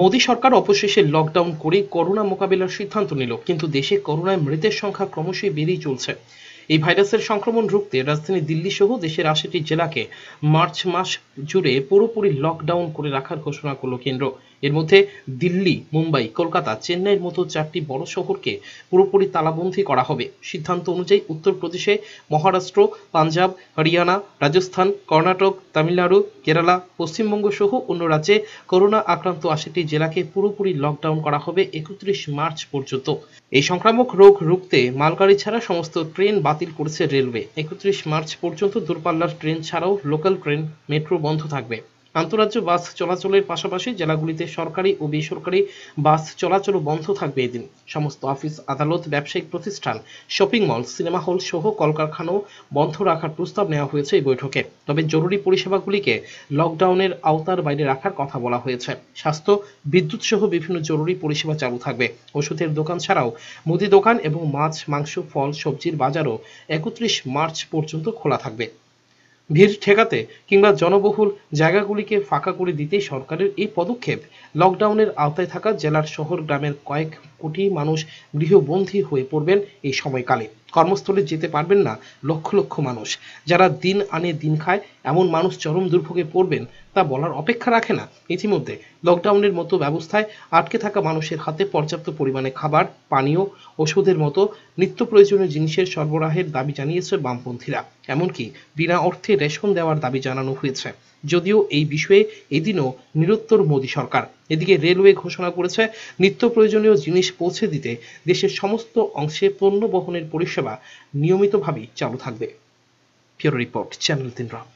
মোদী সরকার অবশেষে লকডাউন করে করোনা মোকাবেলার সিদ্ধান্ত নিল কিন্তু দেশে করোনায় মৃতের সংখ্যা ক্রমশই বেড়েই চলছে এই ভাইরাসের সংক্রমণ রুখতে রাজধানী দিল্লি সহ দেশের আশিটি জেলাকে মার্চ মাস জুড়ে পুরোপুরি লকডাউন করে রাখার ঘোষণা করল কেন্দ্র এর মধ্যে দিল্লি মুম্বাই কলকাতা চেন্নাইয়ের মতো চারটি বড় শহরকে পুরোপুরি তালাবন্ধি করা হবে সিদ্ধান্ত অনুযায়ী উত্তরপ্রদেশে মহারাষ্ট্র পাঞ্জাব হরিয়ানা রাজস্থান কর্ণাটক তামিলনাড়ু কেরালা পশ্চিমবঙ্গ সহ অন্য রাজ্যে করোনা আক্রান্ত আশিটি জেলাকে পুরোপুরি লকডাউন করা হবে একত্রিশ মার্চ পর্যন্ত এই সংক্রামক রোগ রুখতে মালগাড়ি ছাড়া সমস্ত ট্রেন বাতিল বাতিল করেছে রেলওয়ে একত্রিশ মার্চ পর্যন্ত দূরপাল্লার ট্রেন ছাড়াও লোকাল ট্রেন মেট্রো বন্ধ থাকবে আন্তরাজ্য বাস চলাচলের পাশাপাশি জেলাগুলিতে সরকারি ও বেসরকারি বাস চলাচল বন্ধ থাকবে এদিন সমস্ত অফিস আদালত ব্যবসায়িক প্রতিষ্ঠান শপিং মল সিনেমা হল সহ কলকারখানাও বন্ধ রাখার প্রস্তাব নেওয়া হয়েছে এই বৈঠকে তবে জরুরি পরিষেবাগুলিকে লকডাউনের আওতার বাইরে রাখার কথা বলা হয়েছে স্বাস্থ্য বিদ্যুৎ সহ বিভিন্ন জরুরি পরিষেবা চালু থাকবে ওষুধের দোকান ছাড়াও মুদি দোকান এবং মাছ মাংস ফল সবজির বাজারও একত্রিশ মার্চ পর্যন্ত খোলা থাকবে ভিড় ঠেকাতে কিংবা জনবহুল জায়গাগুলিকে ফাঁকা করে দিতে সরকারের এই পদক্ষেপ লকডাউনের আওতায় থাকা জেলার শহর গ্রামের কয়েক কোটি মানুষ গৃহবন্দী হয়ে পড়বেন এই সময়কালে কর্মস্থলে যেতে পারবেন না লক্ষ লক্ষ মানুষ যারা দিন আনে দিন খায় এমন মানুষ চরম দুর্ভোগে পড়বেন তা বলার অপেক্ষা রাখে না ইতিমধ্যে লকডাউনের মতো ব্যবস্থায় আটকে থাকা মানুষের হাতে পর্যাপ্ত পরিমাণে খাবার পানীয় ওষুধের মতো নিত্য প্রয়োজনীয় জিনিসের সরবরাহের দাবি জানিয়েছে বামপন্থীরা এমনকি বিনা অর্থে রেশন দেওয়ার দাবি জানানো হয়েছে যদিও এই বিষয়ে এদিনও নিরুত্তর মোদী সরকার এদিকে রেলওয়ে ঘোষণা করেছে নিত্য প্রয়োজনীয় জিনিস পৌঁছে দিতে দেশের সমস্ত অংশে পণ্য বহনের পরিষেবা পরিষেবা নিয়মিতভাবেই চালু থাকবে ফিওর রিপোর্ট চ্যানেল তিন রাত